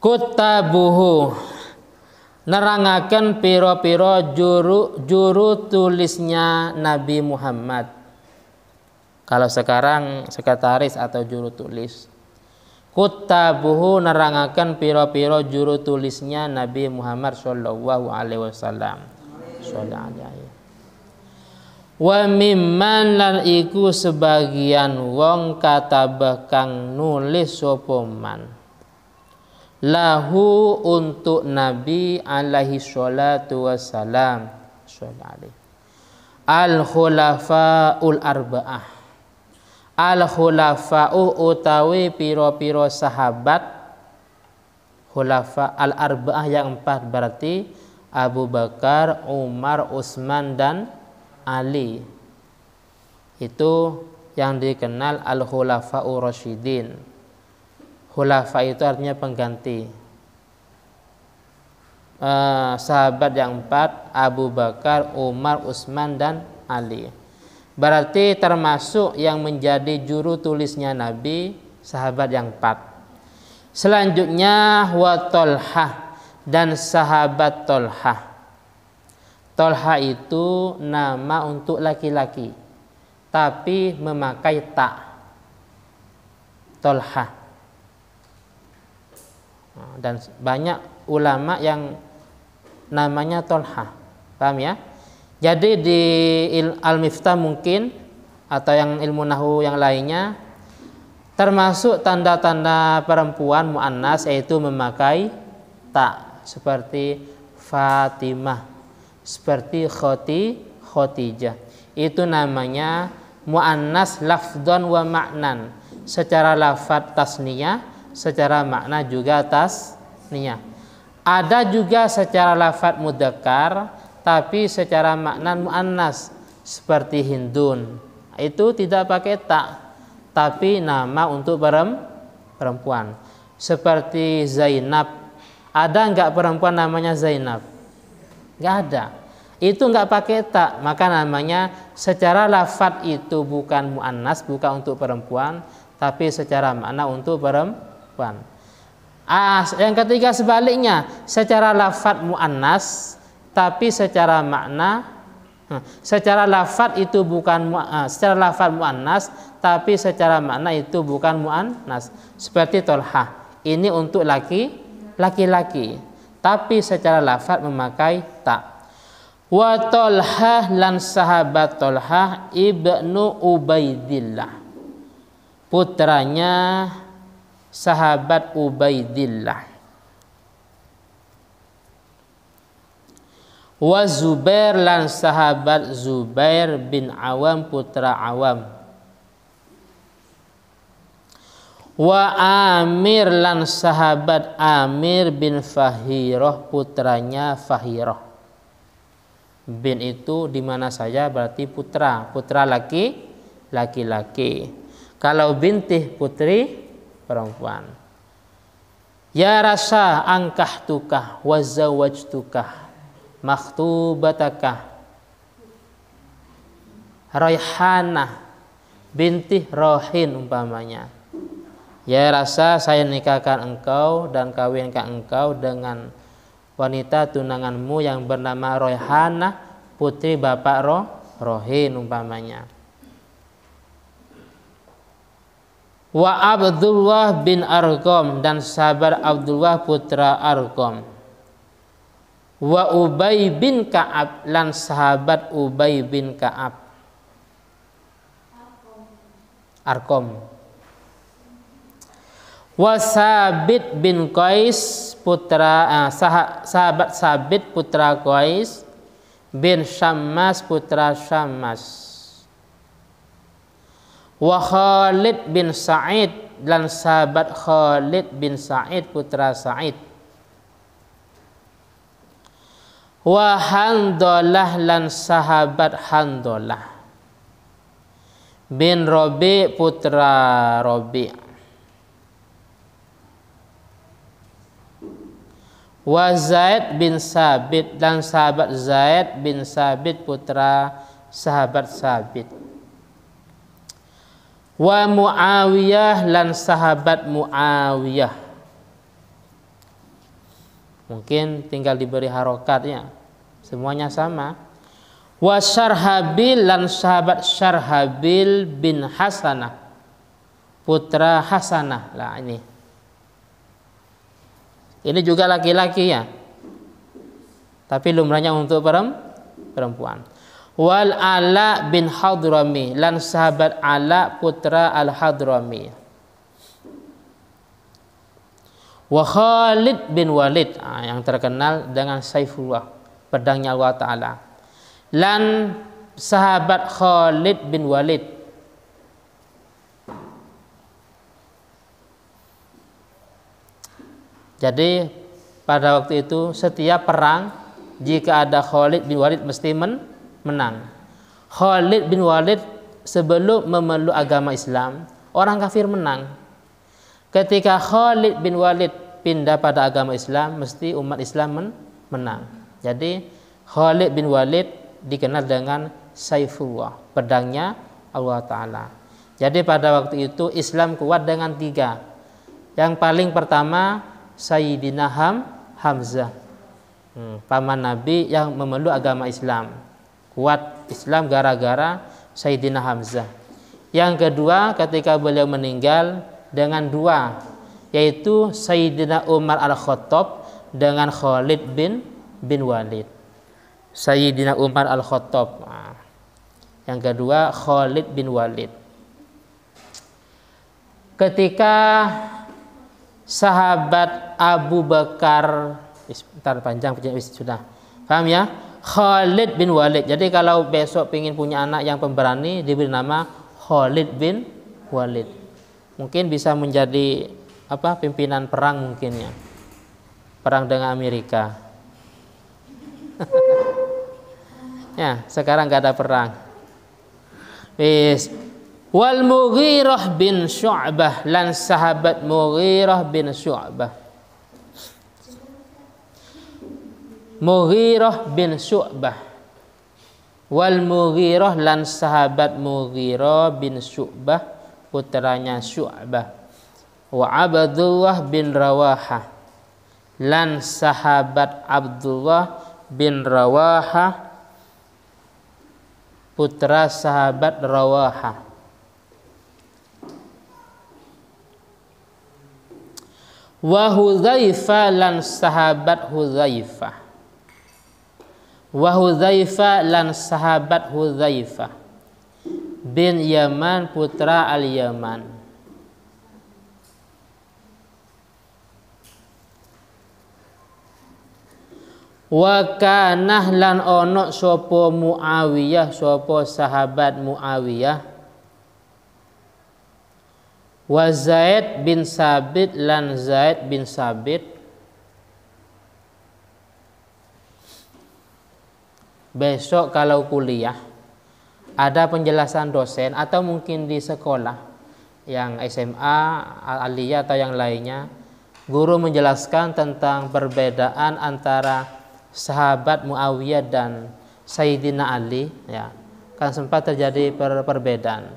kutabuhu nerangakan piro-piro juru juru tulisnya Nabi Muhammad. Kalau sekarang sekretaris atau juru tulis. Kutabuhu nerangakan piro-piro juru tulisnya Nabi Muhammad sallallahu alaihi wasallam. Wa mimman lan iku sebagian wong katabakang nulis sopoman. man lahu untuk Nabi alaihi salatu wassalam al khulafaul arba'ah al khulafa'u utawi piro-piro sahabat khulafa al arba'ah yang empat berarti Abu Bakar, Umar, Utsman dan Ali itu yang dikenal al khulafa'ur rasyidin Hulafa itu artinya pengganti. Eh, sahabat yang empat Abu Bakar, Umar, Utsman dan Ali. Berarti termasuk yang menjadi juru tulisnya Nabi sahabat yang empat. Selanjutnya wa Tolha dan sahabat Tolha. Tolha itu nama untuk laki-laki tapi memakai tak. Tolha dan banyak ulama yang namanya Tolha paham ya jadi di Al-Miftah mungkin atau yang ilmu nahu yang lainnya termasuk tanda-tanda perempuan muannas yaitu memakai tak seperti Fatimah seperti Khoti Khotijah itu namanya muannas lafdon wa maknan secara lafat tasniyah secara makna juga atas niat Ada juga secara lafat mudakar tapi secara makna muannas seperti hindun. Itu tidak pakai tak tapi nama untuk perempuan. Seperti Zainab. Ada enggak perempuan namanya Zainab? Enggak ada. Itu enggak pakai tak, maka namanya secara lafat itu bukan muannas, bukan untuk perempuan, tapi secara makna untuk perempuan perempuan. Ah, yang ketiga sebaliknya, secara lafat mu'annas, tapi secara makna, hmm, secara lafat itu bukan ah, secara lafat mu'annas, tapi secara makna itu bukan mu'annas. Seperti tolha, ini untuk laki, laki-laki, tapi secara lafat memakai tak. Wa Tolhah lan sahabat Tolhah ibnu Ubaidillah putranya sahabat Ubaidillah wa Zubair lan sahabat Zubair bin Awam putra Awam wa Amir lan sahabat Amir bin Fahiroh putranya Fahiroh bin itu dimana saja berarti putra putra laki laki-laki kalau binti putri perempuan. Ya rasa angkah tukah wazawaj tukah makhtubatakah Raihana binti Rohin umpamanya. Ya rasa saya nikahkan engkau dan kawinkan engkau dengan wanita tunanganmu yang bernama Roihana putri bapak Roh Rohin umpamanya. wa Abdullah bin Arqam dan sahabat Abdullah putra Arqam wa Ubay bin Ka'ab dan sahabat Ubay bin Ka'ab Arqam wa Sabit bin Qais putra eh, sah, sahabat Sabit putra Qais bin Syammas putra Syammas wa Khalid bin Sa'id dan sahabat Khalid bin Sa'id putra Sa'id wa Handalah dan sahabat Handalah bin Robi putra Robi' wa Zaid bin Sabit dan sahabat Zaid bin Sabit putra sahabat Sabit wa Muawiyah lan sahabat Muawiyah. Mungkin tinggal diberi harokatnya. Semuanya sama. Wa Syarhabil lan sahabat Syarhabil bin Hasanah. Putra Hasanah lah ini. Ini juga laki-laki ya. Tapi lumrahnya untuk perempuan wal Ala bin Hadrami lan sahabat Ala putra Al Hadrami wa Khalid bin Walid ah, yang terkenal dengan Saifullah pedangnya Allah taala lan sahabat Khalid bin Walid Jadi pada waktu itu setiap perang jika ada Khalid bin Walid mesti men menang. Khalid bin Walid sebelum memeluk agama Islam, orang kafir menang. Ketika Khalid bin Walid pindah pada agama Islam, mesti umat Islam men menang. Jadi Khalid bin Walid dikenal dengan Saifullah, pedangnya Allah Ta'ala. Jadi pada waktu itu Islam kuat dengan tiga. Yang paling pertama Sayyidina Ham, Hamzah, hmm, paman Nabi yang memeluk agama Islam kuat Islam gara-gara Sayyidina Hamzah. Yang kedua ketika beliau meninggal dengan dua yaitu Sayyidina Umar Al-Khattab dengan Khalid bin bin Walid. Sayyidina Umar Al-Khattab. Ah. Yang kedua Khalid bin Walid. Ketika sahabat Abu Bakar bentar panjang sudah paham ya Khalid bin Walid. Jadi kalau besok ingin punya anak yang pemberani diberi nama Khalid bin Walid. Mungkin bisa menjadi apa pimpinan perang mungkinnya. Perang dengan Amerika. ya, sekarang nggak ada perang. Bis. Wal Mughirah bin Syu'bah lan sahabat Mughirah bin Syu'bah Mughirah bin Syu'bah wal Mughirah lan sahabat Mughirah bin Syu'bah putranya Syu'bah wa Abdullah bin Rawaha lan sahabat Abdullah bin Rawaha putra sahabat Rawaha wa Hudzaifah lan sahabat Hudzaifah wa Huzaifa lan sahabat Huzaifa bin Yaman putra Al Yaman. Wa kana lan ono sapa Muawiyah sapa sahabat Muawiyah wa Zaid bin Sabit lan Zaid bin Sabit besok kalau kuliah ada penjelasan dosen atau mungkin di sekolah yang SMA, aliyah atau yang lainnya, guru menjelaskan tentang perbedaan antara sahabat Muawiyah dan Sayyidina Ali, ya. Kan sempat terjadi per perbedaan.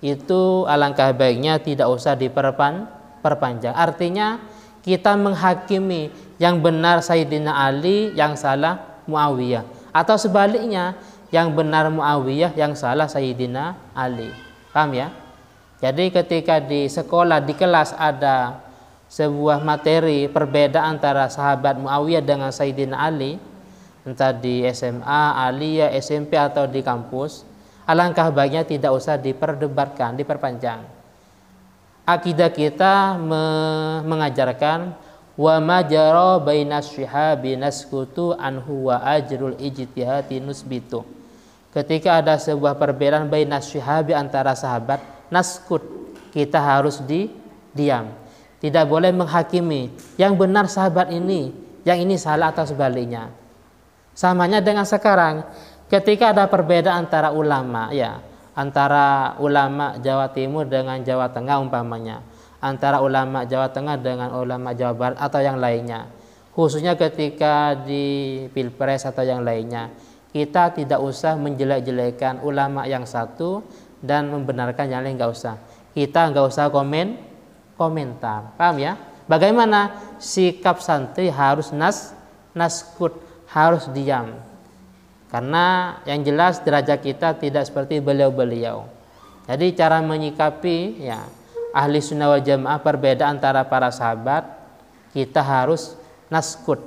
Itu alangkah baiknya tidak usah diperpan perpanjang. Artinya kita menghakimi yang benar Sayyidina Ali, yang salah Muawiyah atau sebaliknya, yang benar Muawiyah, yang salah Sayyidina Ali. Paham ya? Jadi ketika di sekolah, di kelas ada sebuah materi perbedaan antara sahabat Muawiyah dengan Sayyidina Ali, entah di SMA, Aliyah, SMP atau di kampus, alangkah baiknya tidak usah diperdebatkan, diperpanjang. Akidah kita mengajarkan wa majara bainas syihabi naskutu anhu wa ajrul ijtihati nusbitu ketika ada sebuah perbedaan bainas syihabi antara sahabat naskut kita harus di diam tidak boleh menghakimi yang benar sahabat ini yang ini salah atau sebaliknya samanya dengan sekarang ketika ada perbedaan antara ulama ya antara ulama Jawa Timur dengan Jawa Tengah umpamanya antara ulama Jawa Tengah dengan ulama Jawa Barat atau yang lainnya. Khususnya ketika di Pilpres atau yang lainnya, kita tidak usah menjelek-jelekan ulama yang satu dan membenarkan yang lain nggak usah. Kita nggak usah komen komentar. Paham ya? Bagaimana sikap santri harus nas naskut, harus diam. Karena yang jelas derajat kita tidak seperti beliau-beliau. Jadi cara menyikapi ya ahli sunnah wal jamaah perbedaan antara para sahabat kita harus naskut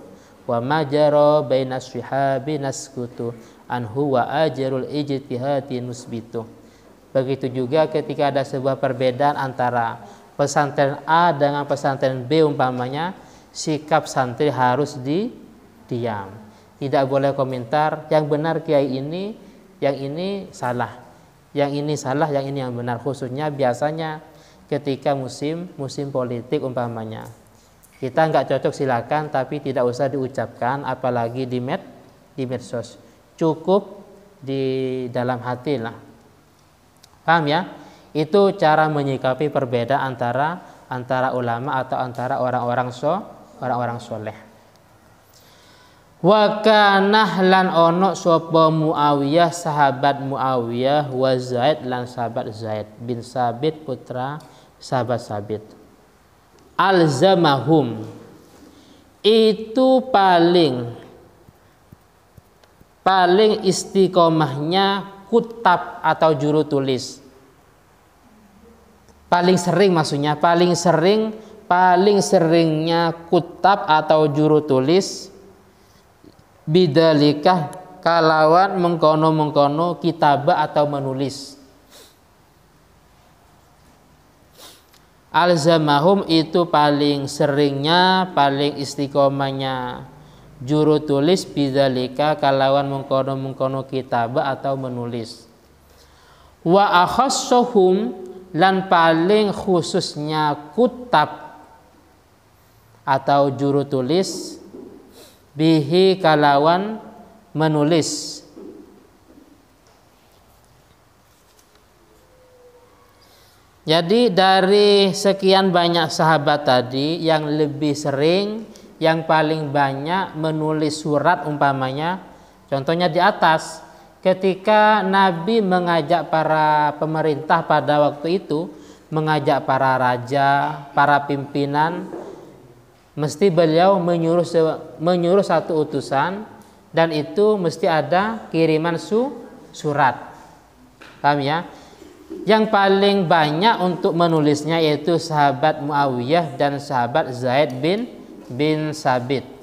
wa majara baina sahabi naskutu anhu wa ajrul ijtihadi nusbitu begitu juga ketika ada sebuah perbedaan antara pesantren A dengan pesantren B umpamanya sikap santri harus di diam tidak boleh komentar yang benar kiai ini yang ini salah yang ini salah yang ini yang benar khususnya biasanya ketika musim musim politik umpamanya. Kita nggak cocok silakan, tapi tidak usah diucapkan, apalagi di med di medsos. Cukup di dalam hati lah. Paham ya? Itu cara menyikapi perbedaan antara antara ulama atau antara orang-orang so orang-orang soleh. Wakanah lan ono sopo Muawiyah sahabat Muawiyah wa Zaid lan sahabat Zaid bin Sabit putra sahabat sabit alzamahum itu paling paling istiqomahnya kutab atau juru tulis paling sering maksudnya paling sering paling seringnya kutab atau juru tulis bidalikah kalawan mengkono mengkono kitabah atau menulis alzamahum itu paling seringnya paling istiqomahnya juru tulis bidalika kalawan mengkono-mengkono kitab atau menulis wa akhassuhum lan paling khususnya kutab atau juru tulis bihi kalawan menulis Jadi dari sekian banyak sahabat tadi yang lebih sering yang paling banyak menulis surat umpamanya contohnya di atas ketika Nabi mengajak para pemerintah pada waktu itu mengajak para raja, para pimpinan mesti beliau menyuruh menyuruh satu utusan dan itu mesti ada kiriman su, surat. Paham ya? yang paling banyak untuk menulisnya yaitu sahabat Muawiyah dan sahabat Zaid bin bin Sabit.